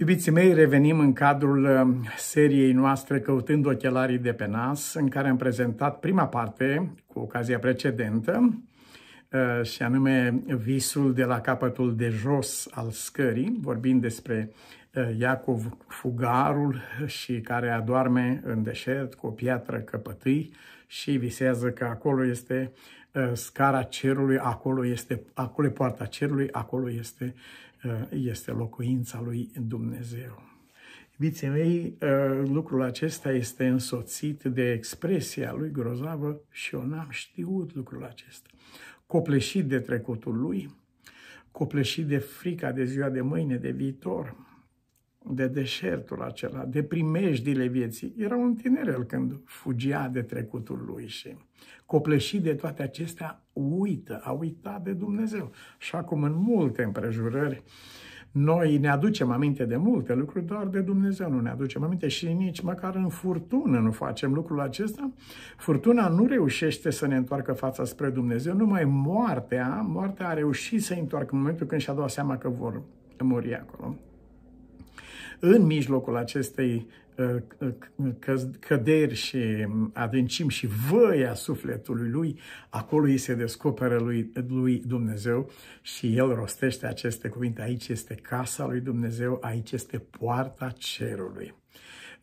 Iubiții mei, revenim în cadrul uh, seriei noastre Căutând ochelarii de pe nas, în care am prezentat prima parte cu ocazia precedentă, uh, și anume visul de la capătul de jos al scării, vorbind despre uh, Iacov fugarul și care adorme în deșert cu o piatră căpătâi și visează că acolo este scara cerului, acolo este acolo e poarta cerului, acolo este Uh, este locuința lui Dumnezeu. Iubiții mei, uh, lucrul acesta este însoțit de expresia lui grozavă și eu n-am știut lucrul acesta. Copleșit de trecutul lui, copleșit de frica de ziua de mâine, de viitor, de deșertul acela, de primejdile vieții. Era un tinerel când fugia de trecutul lui și copleșit de toate acestea, uită, a uitat de Dumnezeu. Și acum în multe împrejurări, noi ne aducem aminte de multe lucruri, doar de Dumnezeu nu ne aducem aminte și nici măcar în furtună nu facem lucrul acesta. Furtuna nu reușește să ne întoarcă fața spre Dumnezeu, numai moartea, moartea a reușit să întoarcă în momentul când și-a dat seama că vor muri acolo în mijlocul acestei uh, uh, căderi și adâncim și văia sufletului lui, acolo îi se descoperă lui, lui Dumnezeu și el rostește aceste cuvinte. Aici este casa lui Dumnezeu, aici este poarta cerului.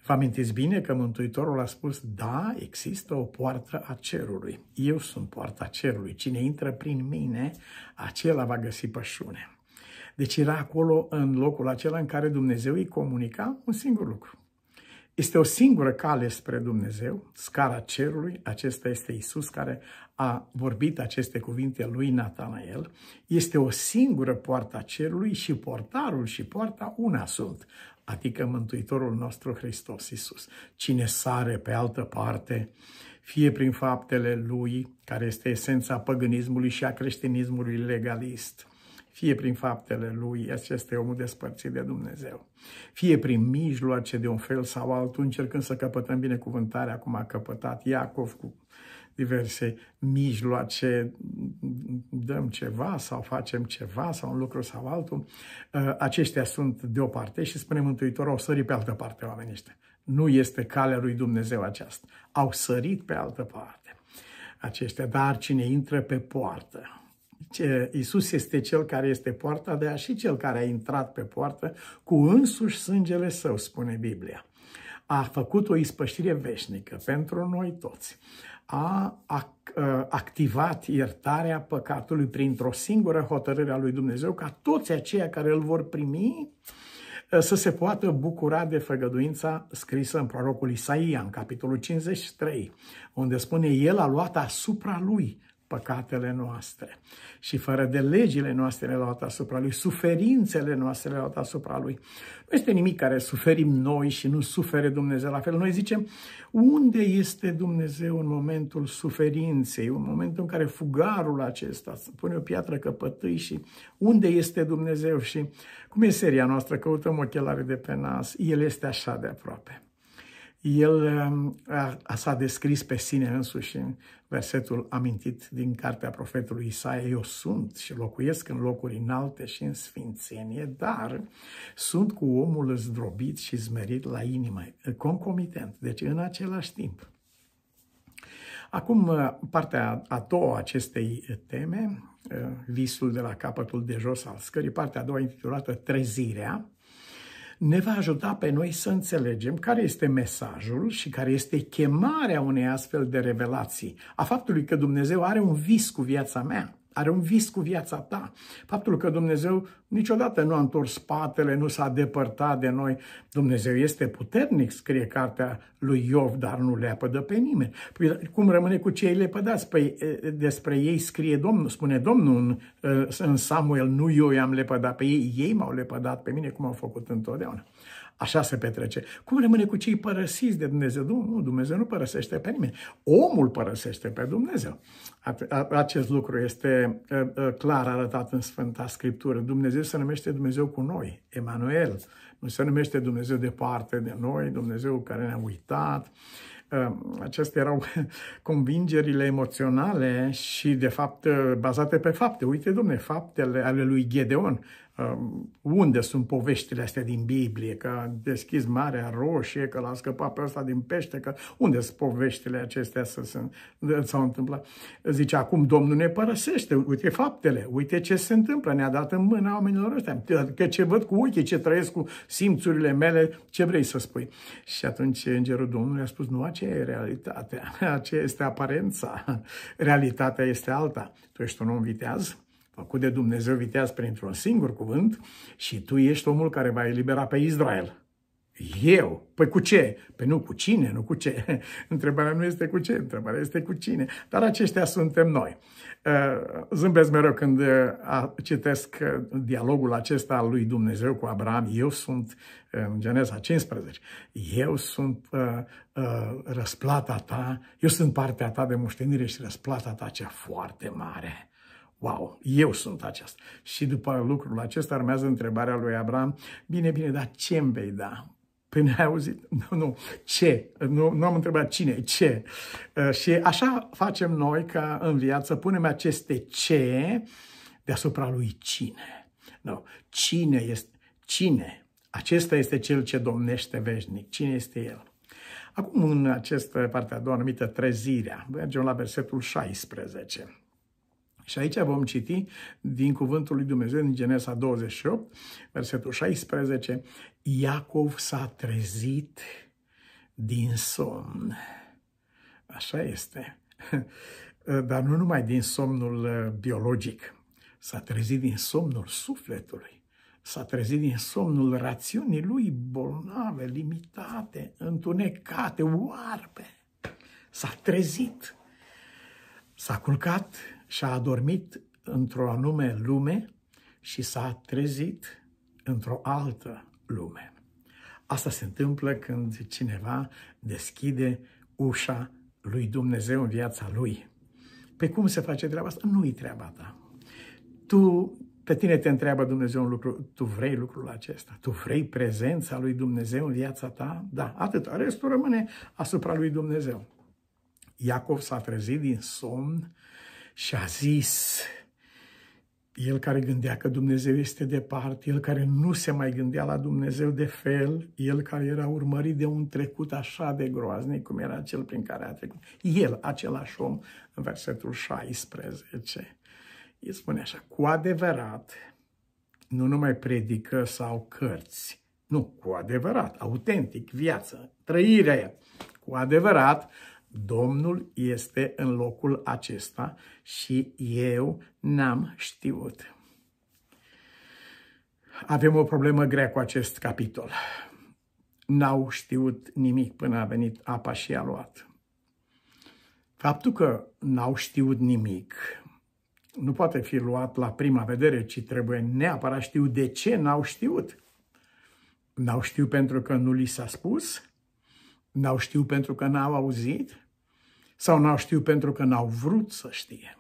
Vă amintiți bine că Mântuitorul a spus, da, există o poartă a cerului. Eu sunt poarta cerului. Cine intră prin mine, acela va găsi pășune. Deci era acolo în locul acela în care Dumnezeu îi comunica un singur lucru. Este o singură cale spre Dumnezeu, scara cerului, acesta este Isus care a vorbit aceste cuvinte lui Natanael, este o singură poartă a cerului și portarul și poarta una sunt, adică Mântuitorul nostru Hristos Isus. Cine sare pe altă parte, fie prin faptele lui, care este esența păgânismului și a creștinismului legalist, fie prin faptele lui, acest omul despărțit de Dumnezeu, fie prin mijloace de un fel sau altul, încercând să căpătăm binecuvântarea, cum a căpătat Iacov cu diverse mijloace, dăm ceva sau facem ceva sau un lucru sau altul, uh, aceștia sunt de o parte și spune Mântuitorul, au sărit pe altă parte oamenii ăștia. Nu este calea lui Dumnezeu aceasta. Au sărit pe altă parte aceștia, dar cine intră pe poartă, Isus este cel care este poarta de a și cel care a intrat pe poartă cu însuși sângele său, spune Biblia. A făcut o ispășire veșnică pentru noi toți. A, a ă, activat iertarea păcatului printr-o singură hotărâre a lui Dumnezeu ca toți aceia care îl vor primi ă, să se poată bucura de făgăduința scrisă în prorocul Isaia, în capitolul 53, unde spune, El a luat asupra lui păcatele noastre și fără de legile noastre le-a luat asupra Lui, suferințele noastre le-a luat asupra Lui. Nu este nimic care suferim noi și nu sufere Dumnezeu la fel. Noi zicem, unde este Dumnezeu în momentul suferinței, în momentul în care fugarul acesta să pune o piatră căpătâi și unde este Dumnezeu și cum e seria noastră, căutăm ochelare de pe nas, El este așa de aproape el um, s-a descris pe sine însuși în versetul amintit din cartea profetului Isaia, eu sunt și locuiesc în locuri înalte și în sfințenie, dar sunt cu omul zdrobit și zmerit la inimă, concomitent, deci în același timp. Acum, uh, partea a doua acestei uh, teme, uh, visul de la capătul de jos al scării, partea a doua intitulată Trezirea, ne va ajuta pe noi să înțelegem care este mesajul și care este chemarea unei astfel de revelații, a faptului că Dumnezeu are un vis cu viața mea are un vis cu viața ta. Faptul că Dumnezeu niciodată nu a întors spatele, nu s-a depărtat de noi. Dumnezeu este puternic, scrie cartea lui Iov, dar nu apădă pe nimeni. Păi, cum rămâne cu cei lepădați? Păi despre ei scrie Domnul, spune Domnul în, în Samuel, nu eu i-am lepădat pe ei, ei m-au lepădat pe mine, cum au făcut întotdeauna. Așa se petrece. Cum rămâne cu cei părăsiți de Dumnezeu? Nu, Dumnezeu nu părăsește pe nimeni. Omul părăsește pe Dumnezeu. Acest lucru este clar arătat în Sfânta Scriptură. Dumnezeu se numește Dumnezeu cu noi, Emanuel. Nu se numește Dumnezeu departe de noi, Dumnezeu care ne-a uitat. Acestea erau convingerile emoționale și, de fapt, bazate pe fapte. Uite, domne, faptele ale lui Gedeon Um, unde sunt poveștile astea din Biblie, că a deschis Marea Roșie, că l-a scăpat pe ăsta din pește, că unde sunt poveștile acestea să sunt, s-au întâmplat. Zice, acum Domnul ne părăsește, uite faptele, uite ce se întâmplă, ne-a dat în mâna oamenilor ăștia, că adică ce văd cu ochii, ce trăiesc cu simțurile mele, ce vrei să spui. Și atunci Îngerul Domnului a spus, nu aceea e realitatea, aceea este aparența, realitatea este alta. Tu ești un om viteaz, făcut de Dumnezeu viteaz printr-un singur cuvânt și tu ești omul care va elibera pe Israel. Eu? Păi cu ce? Păi nu, cu cine, nu cu ce. Întrebarea nu este cu ce, întrebarea este cu cine. Dar aceștia suntem noi. Uh, zâmbesc mereu când uh, citesc uh, dialogul acesta al lui Dumnezeu cu Abraham. Eu sunt, în Geneza 15, eu sunt răsplata ta, eu sunt partea ta de moștenire și răsplata ta cea foarte mare. Wow, eu sunt aceasta. Și după lucrul acesta armează întrebarea lui Abraham, bine, bine, dar ce îmi vei da? Păi ai auzit? Nu, nu, ce? Nu, nu am întrebat cine, ce? Uh, și așa facem noi ca în viață, punem aceste ce deasupra lui cine. Nu, cine este, cine? Acesta este cel ce domnește veșnic. Cine este el? Acum, în această parte a doua, numită trezirea, mergem la versetul 16. Și aici vom citi din cuvântul lui Dumnezeu din Genesa 28, versetul 16, Iacov s-a trezit din somn. Așa este. Dar nu numai din somnul uh, biologic, s-a trezit din somnul sufletului, s-a trezit din somnul rațiunii lui bolnave, limitate, întunecate, oarbe. S-a trezit, s-a culcat și a adormit într-o anume lume și s-a trezit într-o altă lume. Asta se întâmplă când cineva deschide ușa lui Dumnezeu în viața lui. Pe cum se face treaba asta? Nu-i treaba ta. Tu, pe tine te întreabă Dumnezeu un lucru, tu vrei lucrul acesta, tu vrei prezența lui Dumnezeu în viața ta? Da, atât. Restul rămâne asupra lui Dumnezeu. Iacov s-a trezit din somn și a zis, el care gândea că Dumnezeu este departe, el care nu se mai gândea la Dumnezeu de fel, el care era urmărit de un trecut așa de groaznic, cum era cel prin care a trecut, el, același om, în versetul 16, îi spune așa, cu adevărat, nu numai predică sau cărți, nu, cu adevărat, autentic, viață, trăirea, cu adevărat, Domnul este în locul acesta și eu n-am știut. Avem o problemă grea cu acest capitol. N-au știut nimic până a venit apa și a luat. Faptul că n-au știut nimic nu poate fi luat la prima vedere, ci trebuie neapărat știu de ce n-au știut. N-au știut pentru că nu li s-a spus? N-au știu pentru că n-au auzit sau n-au știu pentru că n-au vrut să știe.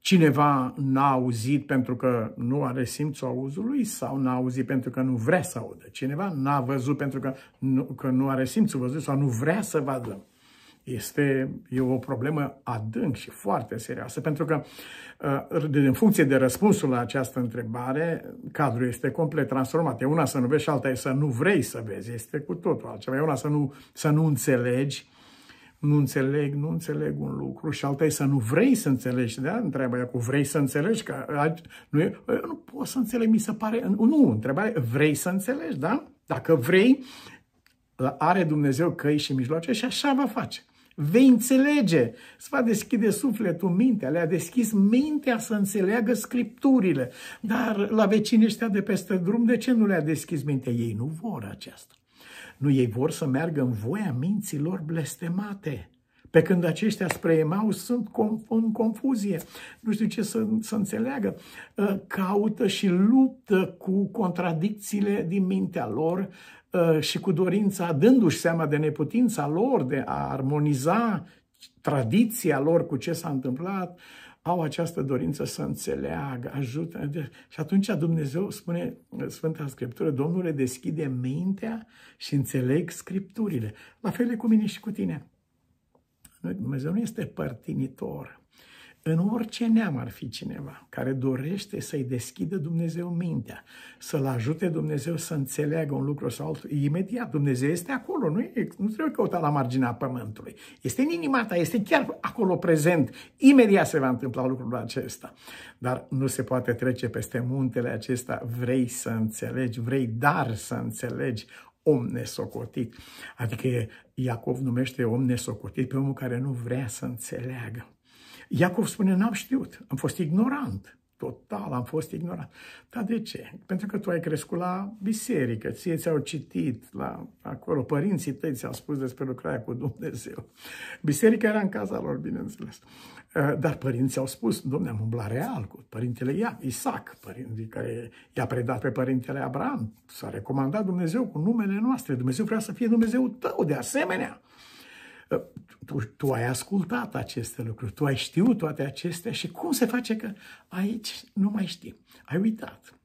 Cineva n-a auzit pentru că nu are simțul auzului sau n-a auzit pentru că nu vrea să audă. Cineva n-a văzut pentru că nu, că nu are simțul văzut sau nu vrea să vadă este e o problemă adânc și foarte serioasă, pentru că uh, în funcție de răspunsul la această întrebare, cadrul este complet transformat. E una să nu vezi și alta e să nu vrei să vezi, este cu totul altceva. E una să nu, să nu înțelegi, nu înțeleg, nu înțeleg un lucru și alta e să nu vrei să înțelegi, da? Întreabă cu vrei să înțelegi, că nu, eu ă, nu pot să înțeleg, mi se pare, nu, întrebarea vrei să înțelegi, da? Dacă vrei, are Dumnezeu căi și mijloace și așa va face vei înțelege, îți va deschide sufletul, mintea, le-a deschis mintea să înțeleagă scripturile. Dar la vecinii ăștia de peste drum, de ce nu le-a deschis mintea? Ei nu vor aceasta. Nu ei vor să meargă în voia minților blestemate. Pe când aceștia spre Emaus sunt în confuzie, nu știu ce să, să înțeleagă, ă, caută și luptă cu contradicțiile din mintea lor ă, și cu dorința, dându-și seama de neputința lor de a armoniza tradiția lor cu ce s-a întâmplat, au această dorință să înțeleagă, ajută. Și atunci Dumnezeu spune Sfânta Scriptură, Domnule, deschide mintea și înțeleg Scripturile. La fel e cu mine și cu tine. Dumnezeu nu este părtinitor. În orice neam ar fi cineva care dorește să-i deschidă Dumnezeu mintea, să-l ajute Dumnezeu să înțeleagă un lucru sau altul, imediat Dumnezeu este acolo, nu, e, nu trebuie căuta la marginea pământului. Este în inima ta, este chiar acolo prezent. Imediat se va întâmpla lucrul acesta. Dar nu se poate trece peste muntele acesta. Vrei să înțelegi, vrei dar să înțelegi om nesocotit. Adică Iacov numește om nesocotit pe omul care nu vrea să înțeleagă. Iacov spune, n-am știut, am fost ignorant total, am fost ignorat. Dar de ce? Pentru că tu ai crescut la biserică, ție ți-au citit la, acolo, părinții tăi ți-au spus despre lucrarea cu Dumnezeu. Biserica era în casa lor, bineînțeles. Eh, dar părinții au spus, domne, am umblat real cu părintele Ia, Isaac, părinții care i-a predat pe părintele Abraham. S-a recomandat Dumnezeu cu numele noastre. Dumnezeu vrea să fie Dumnezeu tău, de asemenea eh, tu, tu ai ascultat aceste lucruri, tu ai știut toate acestea și cum se face că aici nu mai știi? Ai uitat.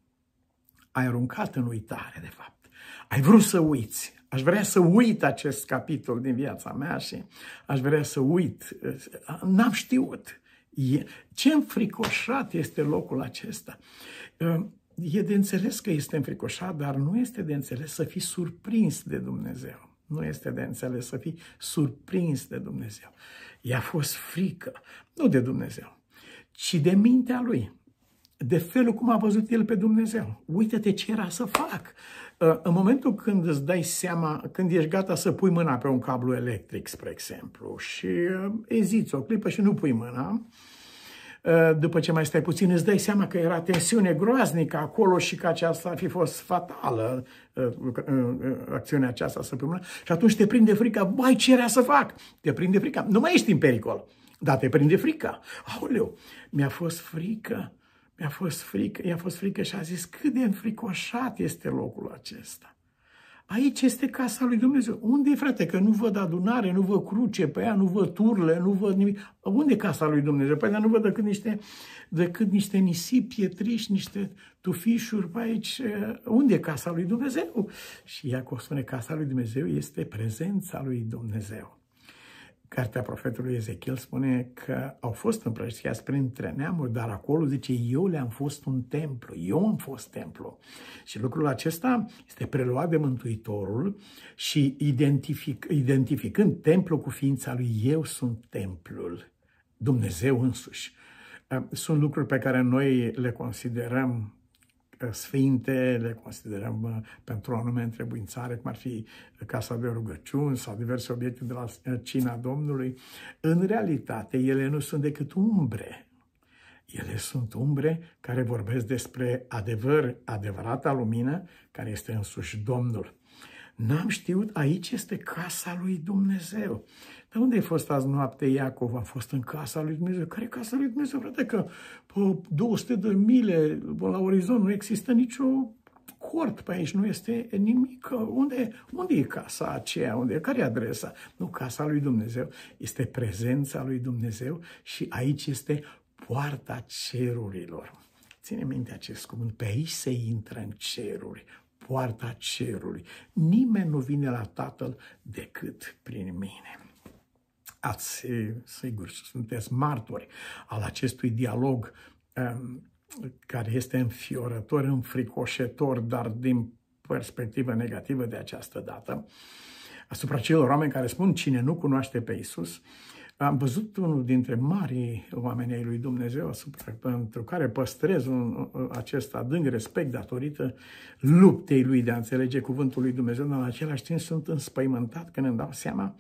Ai aruncat în uitare, de fapt. Ai vrut să uiți. Aș vrea să uit acest capitol din viața mea și aș vrea să uit. N-am știut. Ce înfricoșat este locul acesta. E de înțeles că este înfricoșat, dar nu este de înțeles să fii surprins de Dumnezeu. Nu este de înțeles să fii surprins de Dumnezeu. I-a fost frică, nu de Dumnezeu, ci de mintea lui, de felul cum a văzut el pe Dumnezeu. Uită-te ce era să fac. Ă, în momentul când îți dai seama, când ești gata să pui mâna pe un cablu electric, spre exemplu, și ă, eziți o clipă și nu pui mâna, Eh, după ce mai stai puțin, îți dai seama că era tensiune groaznică acolo și că aceasta ar fi fost fatală, eh, eh, acțiunea aceasta săptămână. Și atunci te prinde frica, mai ce era să fac? Te prinde frica, nu mai ești în pericol, dar te prinde frica. Aoleu, mi-a fost frică, mi-a fost frică, i-a fost frică și a zis cât de înfricoșat este locul acesta. Aici este casa lui Dumnezeu. Unde e, frate? Că nu văd adunare, nu văd cruce pe ea, nu văd turle, nu văd nimic. Unde e casa lui Dumnezeu? Păi, dar nu văd decât niște, decât niște nisip, pietriși, niște tufișuri pe aici. Unde e casa lui Dumnezeu? Și Iacov spune, casa lui Dumnezeu este prezența lui Dumnezeu. Cartea profetului Ezechiel spune că au fost împrăștiați printre neamuri, dar acolo zice, eu le-am fost un templu, eu am fost templu. Și lucrul acesta este preluat de Mântuitorul și identific, identificând templu cu ființa lui, eu sunt templul, Dumnezeu însuși. Sunt lucruri pe care noi le considerăm Uh, sfinte, le considerăm uh, pentru o anume întrebuințare, cum ar fi casa de rugăciuni sau diverse obiecte de la uh, cina Domnului. În realitate, ele nu sunt decât umbre ele sunt umbre care vorbesc despre adevăr, adevărata lumină, care este însuși Domnul. N-am știut, aici este casa lui Dumnezeu. Dar unde ai fost azi noapte, Iacov? Am fost în casa lui Dumnezeu. Care casa lui Dumnezeu, frate? Că pe 200 de mile la orizont nu există nicio cort pe aici, nu este nimic. Unde, unde e casa aceea? Unde, care e adresa? Nu, casa lui Dumnezeu. Este prezența lui Dumnezeu și aici este poarta cerurilor. Ține minte acest cuvânt, pe aici se intră în ceruri poarta cerului. Nimeni nu vine la Tatăl decât prin mine. Ați, sigur, sunteți martori al acestui dialog um, care este înfiorător, înfricoșător, dar din perspectivă negativă de această dată, asupra celor oameni care spun cine nu cunoaște pe Isus, am văzut unul dintre marii oamenii lui Dumnezeu, asupra, pentru care păstrez un, acest adânc respect datorită luptei lui de a înțelege cuvântul lui Dumnezeu, dar în același timp sunt înspăimântat când îmi dau seama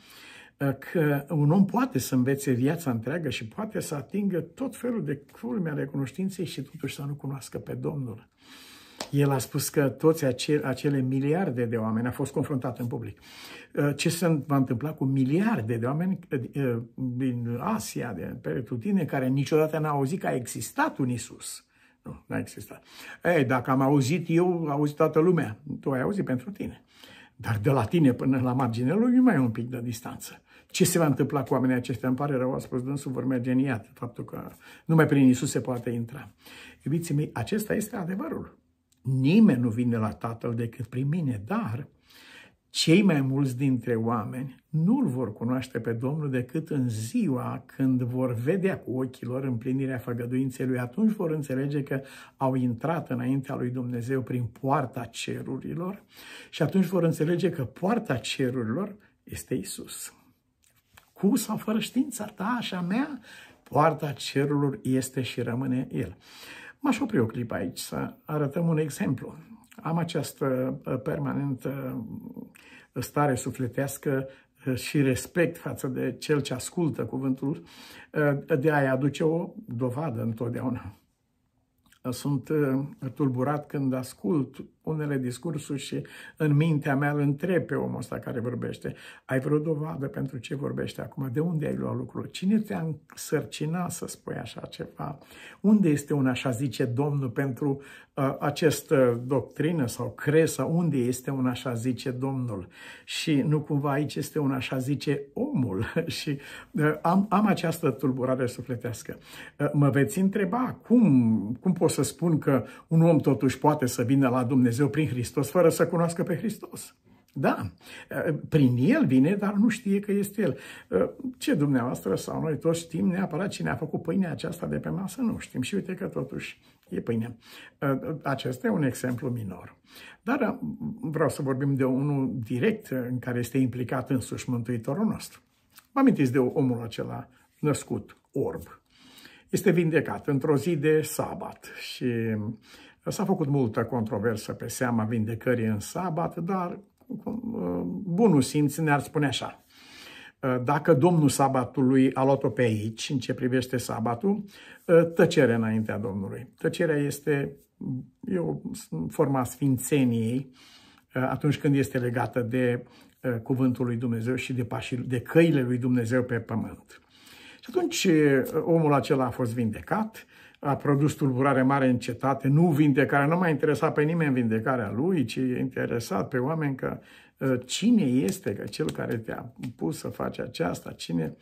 uh, că un om poate să învețe viața întreagă și poate să atingă tot felul de culme ale cunoștinței și totuși să nu cunoască pe Domnul. El a spus că toți acele, acele miliarde de oameni a fost confruntat în public. Uh, ce se va întâmpla cu miliarde de oameni uh, din Asia, de peretutine, care niciodată n-au auzit că a existat un Isus? Nu, n-a existat. Ei, dacă am auzit eu, a auzit toată lumea. Tu ai auzit pentru tine. Dar de la tine până la marginea lui mai e un pic de distanță. Ce se va întâmpla cu oamenii aceștia? Îmi pare rău, a spus dânsul, vor merge în iad. Faptul că numai prin Isus se poate intra. Iubiții mei, acesta este adevărul. Nimeni nu vine la Tatăl decât prin mine, dar cei mai mulți dintre oameni nu-L vor cunoaște pe Domnul decât în ziua când vor vedea cu ochii lor împlinirea făgăduinței Lui. Atunci vor înțelege că au intrat înaintea Lui Dumnezeu prin poarta cerurilor și atunci vor înțelege că poarta cerurilor este Isus. Cu sau fără știința ta, așa mea, poarta cerurilor este și rămâne El. M-aș opri o clipă aici să arătăm un exemplu. Am această uh, permanentă uh, stare sufletească uh, și respect față de cel ce ascultă cuvântul, de a-i aduce o dovadă întotdeauna. Sunt tulburat când ascult unele discursuri și în mintea mea îl întreb pe omul ăsta care vorbește. Ai vreo dovadă pentru ce vorbește acum? De unde ai luat lucrul? Cine te-a însărcinat să spui așa ceva? Unde este un așa zice Domnul pentru uh, această doctrină sau cresă? unde este un așa zice Domnul? Și nu cumva aici este un așa zice omul? și uh, am, am această tulburare sufletească. Uh, mă veți întreba cum, cum pot să spun că un om totuși poate să vină la Dumnezeu Dumnezeu prin Hristos fără să cunoască pe Hristos. Da, prin el vine, dar nu știe că este el. Ce dumneavoastră sau noi toți știm neapărat cine a făcut pâinea aceasta de pe masă? Nu știm și uite că totuși e pâine. Acesta e un exemplu minor. Dar vreau să vorbim de unul direct în care este implicat însuși Mântuitorul nostru. Vă amintiți de omul acela născut orb. Este vindecat într-o zi de sabat și S-a făcut multă controversă pe seama vindecării în sabat, dar uh, bunul simț ne-ar spune așa. Uh, dacă domnul sabatului a luat-o pe aici, în ce privește sabatul, uh, tăcere înaintea Domnului. Tăcerea este e o forma sfințeniei atunci când este legată de cuvântul lui Dumnezeu și de, pașii, de căile lui Dumnezeu pe pământ. Și atunci omul acela a fost vindecat, a produs tulburare mare în cetate, nu vindecarea, nu mai interesa pe nimeni vindecarea lui, ci e interesat pe oameni că ă, cine este că cel care te-a pus să faci aceasta, cine...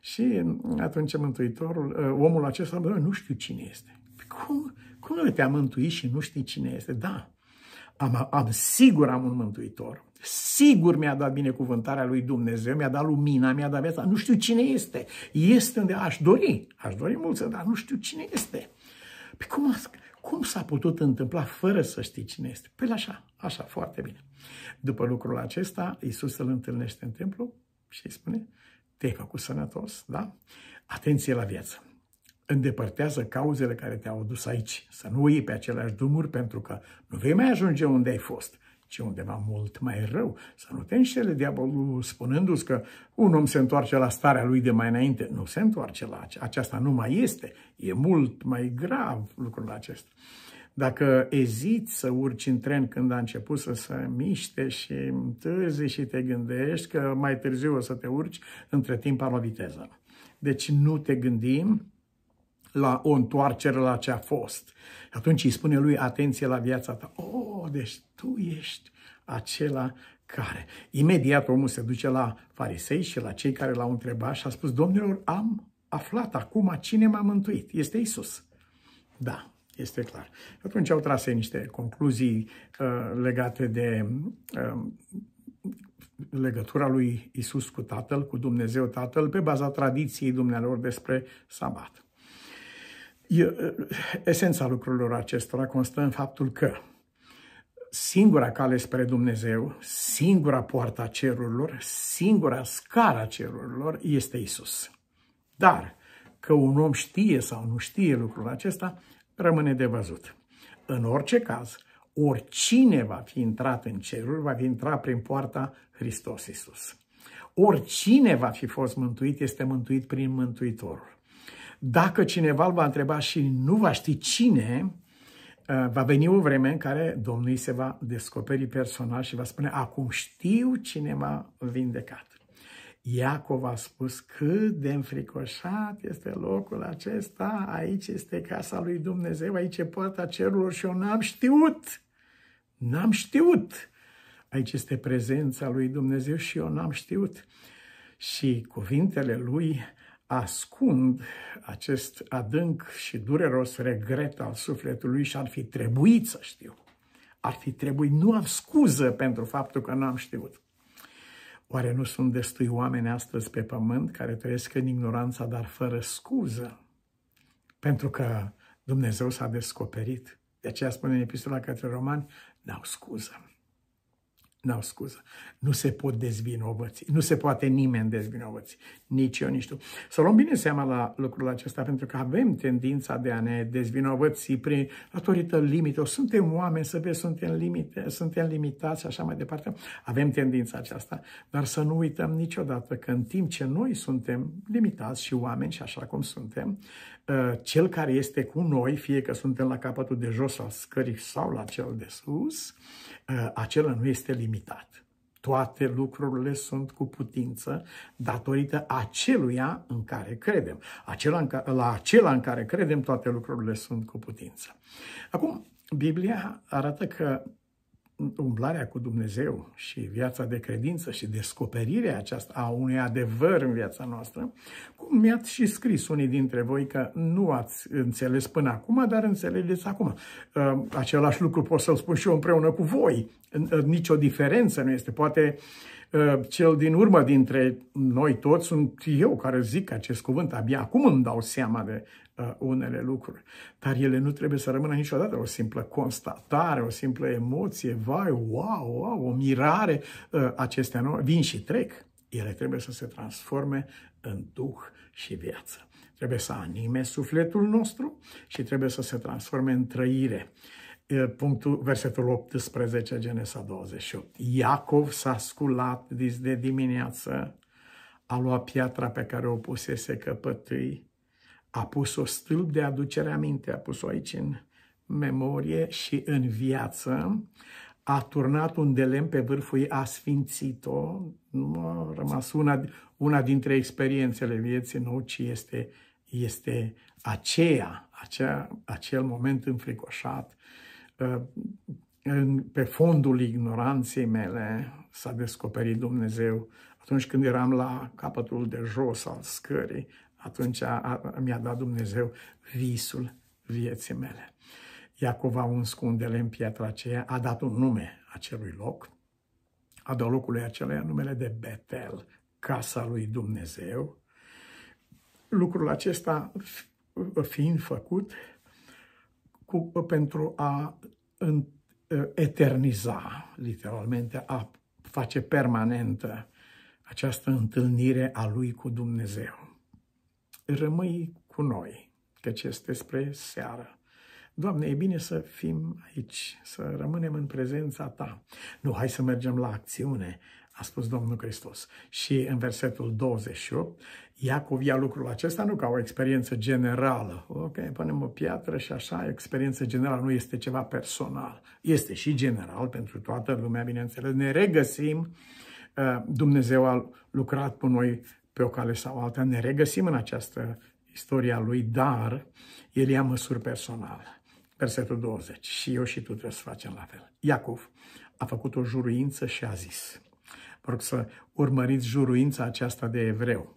Și atunci Mântuitorul, ă, omul acesta, bă, nu știu cine este. Păi cum, cum te-a mântuit și nu știi cine este? Da, am, am sigur am un mântuitor. Sigur mi-a dat binecuvântarea lui Dumnezeu, mi-a dat lumina, mi-a dat viața. Nu știu cine este. Este unde aș dori. Aș dori mult dar nu știu cine este. Păi cum, a, cum s-a putut întâmpla fără să știi cine este? Păi așa, așa, foarte bine. După lucrul acesta, Iisus îl întâlnește în templu și îi spune, te-ai făcut sănătos, da? Atenție la viață! Îndepărtează cauzele care te-au adus aici. Să nu iei pe aceleași drumuri pentru că nu vei mai ajunge unde ai fost ci undeva mult mai rău. Să nu te înșele diavolul spunându-ți că un om se întoarce la starea lui de mai înainte. Nu se întoarce la aceasta, aceasta nu mai este. E mult mai grav lucrul acesta. Dacă eziți să urci în tren când a început să se miște și întârzi și te gândești că mai târziu o să te urci, între timp am o viteză. Deci nu te gândim, la o întoarcere la ce a fost. Atunci îi spune lui, atenție la viața ta. Oh, deci tu ești acela care. Imediat omul se duce la farisei și la cei care l-au întrebat și a spus, domnilor, am aflat acum cine m-a mântuit. Este Isus. Da, este clar. Atunci au trase niște concluzii uh, legate de uh, legătura lui Isus cu Tatăl, cu Dumnezeu Tatăl, pe baza tradiției dumnealor despre sabat esența lucrurilor acestora constă în faptul că singura cale spre Dumnezeu, singura poartă cerurilor, singura scara cerurilor este Isus. Dar că un om știe sau nu știe lucrul acesta, rămâne de văzut. În orice caz, oricine va fi intrat în cerul, va fi intrat prin poarta Hristos Isus. Oricine va fi fost mântuit, este mântuit prin Mântuitorul. Dacă cineva îl va întreba și nu va ști cine, uh, va veni o vreme în care Domnul îi se va descoperi personal și va spune, acum știu cine m-a vindecat. Iacov a spus cât de înfricoșat este locul acesta, aici este casa lui Dumnezeu, aici e poarta cerurilor și eu n-am știut, n-am știut. Aici este prezența lui Dumnezeu și eu n-am știut. Și cuvintele lui ascund acest adânc și dureros regret al sufletului și ar fi trebuit să știu. Ar fi trebuit, nu am scuză pentru faptul că nu am știut. Oare nu sunt destui oameni astăzi pe pământ care trăiesc în ignoranța, dar fără scuză? Pentru că Dumnezeu s-a descoperit. De aceea spune în epistola către romani, n-au scuză n-au scuză. Nu se pot dezvinovăți. Nu se poate nimeni dezvinovăți. Nici eu, nici tu. Să luăm bine seama la lucrul acesta, pentru că avem tendința de a ne dezvinovăți prin datorită limitelor. Suntem oameni, să vezi, suntem, limite, suntem limitați și așa mai departe. Avem tendința aceasta. Dar să nu uităm niciodată că în timp ce noi suntem limitați și oameni și așa cum suntem, ă, cel care este cu noi, fie că suntem la capătul de jos al scării sau la cel de sus, uh, Ă, acela nu este limitat. Toate lucrurile sunt cu putință datorită aceluia în care credem. Acela în care, la acela în care credem, toate lucrurile sunt cu putință. Acum, Biblia arată că umblarea cu Dumnezeu și viața de credință și descoperirea aceasta a unui adevăr în viața noastră, cum mi-ați și scris unii dintre voi că nu ați înțeles până acum, dar înțelegeți acum. Uh, același lucru pot să-l spun și eu împreună cu voi. Uh, nicio diferență nu este. Poate uh, Eh, cel din urmă dintre noi toți sunt eu care zic acest cuvânt. Abia acum îmi dau seama de eh, unele lucruri. Dar ele nu trebuie să rămână niciodată o simplă constatare, o simplă emoție, vai, wow, wow, o mirare. Eh, acestea nu vin și trec. Ele trebuie să se transforme în duh și viață. Trebuie să anime sufletul nostru și trebuie să se transforme în trăire punctul, versetul 18, Genesa 28. Iacov s-a sculat de dimineață, a luat piatra pe care o pusese căpătâi, a pus-o stâlp de aducere aminte, a pus-o aici în memorie și în viață, a turnat un delem pe vârful ei, a sfințit-o, nu a rămas una, una dintre experiențele vieții nou, ci este, este aceea, acea, acel moment înfricoșat Uh, pe fondul ignoranței mele s-a descoperit Dumnezeu atunci când eram la capătul de jos al scării, atunci mi-a dat Dumnezeu visul vieții mele. Iacov a uns cu în piatra aceea, a dat un nume acelui loc, a dat locului acelea numele de Betel, casa lui Dumnezeu. Lucrul acesta fiind făcut, cu, pentru a în, eterniza, literalmente, a face permanentă această întâlnire a lui cu Dumnezeu. Rămâi cu noi, căci este spre seară. Doamne, e bine să fim aici, să rămânem în prezența Ta. Nu, hai să mergem la acțiune, a spus Domnul Hristos. Și în versetul 28, Iacov ia lucrul acesta nu ca o experiență generală. Ok, punem o piatră și așa, experiență generală nu este ceva personal. Este și general pentru toată lumea, bineînțeles. Ne regăsim, uh, Dumnezeu a lucrat cu noi pe o cale sau alta, ne regăsim în această istoria lui, dar el ia măsuri personale. Versetul 20. Și eu și tu trebuie să facem la fel. Iacov a făcut o juruință și a zis. Vă rog să urmăriți juruința aceasta de evreu.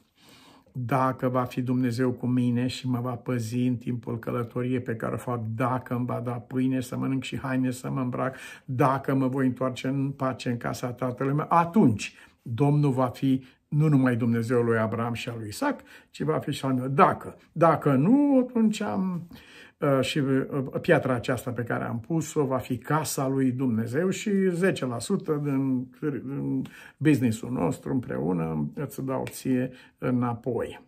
Dacă va fi Dumnezeu cu mine și mă va păzi în timpul călătoriei pe care o fac, dacă îmi va da pâine să mănânc și haine să mă îmbrac, dacă mă voi întoarce în pace în casa tatălui meu, atunci Domnul va fi nu numai Dumnezeul lui Abraham și al lui Isaac, ci va fi și al meu. Dacă, dacă nu, atunci am uh, și uh, piatra aceasta pe care am pus-o va fi casa lui Dumnezeu și 10% din businessul nostru împreună îți dau ție înapoi.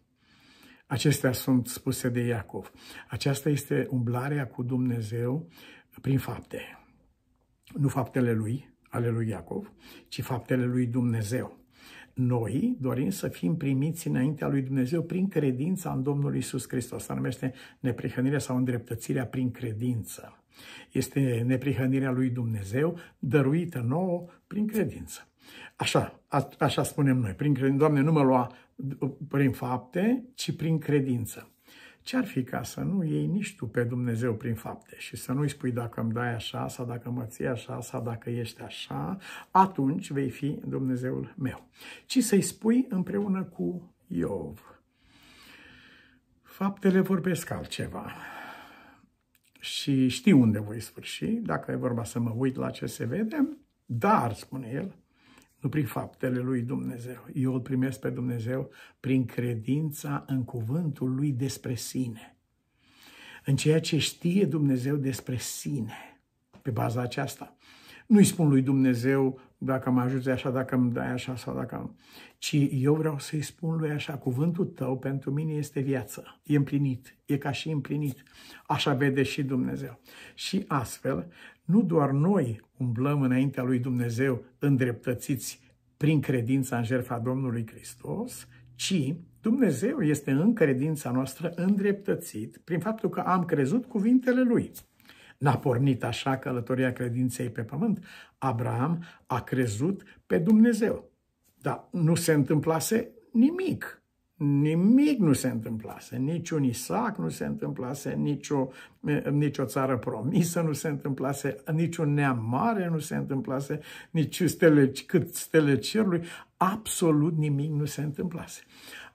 Acestea sunt spuse de Iacov. Aceasta este umblarea cu Dumnezeu prin fapte. Nu faptele lui, ale lui Iacov, ci faptele lui Dumnezeu noi dorim să fim primiți înaintea lui Dumnezeu prin credința în Domnul Isus Hristos. Asta numește neprihănirea sau îndreptățirea prin credință. Este neprihănirea lui Dumnezeu dăruită nouă prin credință. Așa, a, așa spunem noi, prin credință, Doamne, nu mă lua prin fapte, ci prin credință. Ce-ar fi ca să nu iei nici tu pe Dumnezeu prin fapte și să nu-i spui dacă îmi dai așa sau dacă mă ții așa sau dacă ești așa, atunci vei fi Dumnezeul meu. Ci să-i spui împreună cu Iov. Faptele vorbesc altceva și știu unde voi sfârși, dacă e vorba să mă uit la ce se vede, dar, spune el, nu prin faptele lui Dumnezeu. Eu îl primesc pe Dumnezeu prin credința în cuvântul lui despre sine, în ceea ce știe Dumnezeu despre sine, pe baza aceasta. Nu-i spun lui Dumnezeu dacă mă ajuți așa, dacă îmi dai așa sau dacă nu. Ci eu vreau să-i spun lui așa, cuvântul tău pentru mine este viață, e împlinit, e ca și împlinit. Așa vede și Dumnezeu. Și astfel, nu doar noi umblăm înaintea lui Dumnezeu îndreptățiți prin credința în jertfa Domnului Hristos, ci Dumnezeu este în credința noastră îndreptățit prin faptul că am crezut cuvintele Lui. N-a pornit așa călătoria credinței pe pământ. Abraham a crezut pe Dumnezeu. Dar nu se întâmplase nimic Nimic nu se întâmplase, niciun Isaac nu se întâmplase, nicio nicio țară promisă nu se întâmplase, niciun neam mare nu se întâmplase, nici stele, cât stele cerului, absolut nimic nu se întâmplase.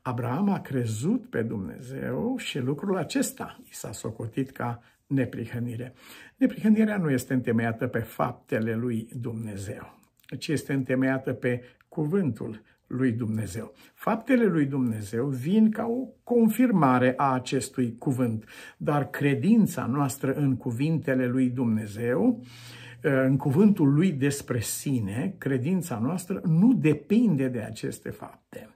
Abraham a crezut pe Dumnezeu și lucrul acesta i s-a socotit ca neprihănire. Neprihănirea nu este întemeiată pe faptele lui Dumnezeu, ci este întemeiată pe cuvântul lui Dumnezeu. Faptele lui Dumnezeu vin ca o confirmare a acestui cuvânt, dar credința noastră în cuvintele lui Dumnezeu, ă, în cuvântul lui despre sine, credința noastră nu depinde de aceste fapte.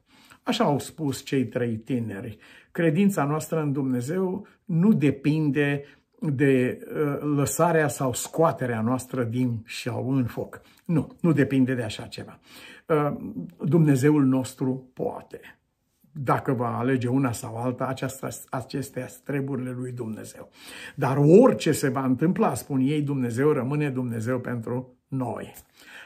Așa au spus cei trei tineri. Credința noastră în Dumnezeu nu depinde de ă, lăsarea sau scoaterea noastră din și în foc. Nu, nu depinde de așa ceva. Ă, Dumnezeul nostru poate. Dacă va alege una sau alta, aceasta, acestea treburile lui Dumnezeu. Dar orice se va întâmpla, spun ei, Dumnezeu rămâne Dumnezeu pentru noi.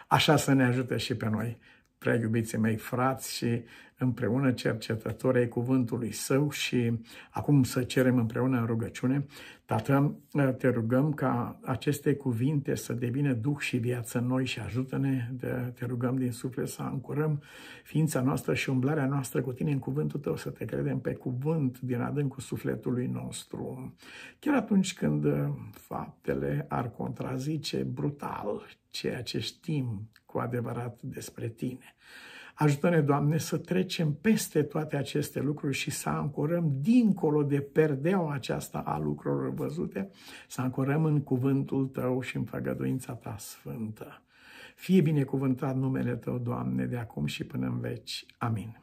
Așa să ne ajute și pe noi prea iubiții mei frați și împreună cercetători ai cuvântului său și acum să cerem împreună în rugăciune. Tată, te rugăm ca aceste cuvinte să devină duh și viață în noi și ajută-ne, te rugăm din suflet să încurăm ființa noastră și umblarea noastră cu tine în cuvântul tău, să te credem pe cuvânt din adâncul sufletului nostru. Chiar atunci când faptele ar contrazice brutal ceea ce știm cu adevărat despre Tine. Ajută-ne, Doamne, să trecem peste toate aceste lucruri și să ancorăm dincolo de perdeaua aceasta a lucrurilor văzute, să ancorăm în cuvântul Tău și în făgăduința Ta sfântă. Fie binecuvântat numele Tău, Doamne, de acum și până în veci. Amin.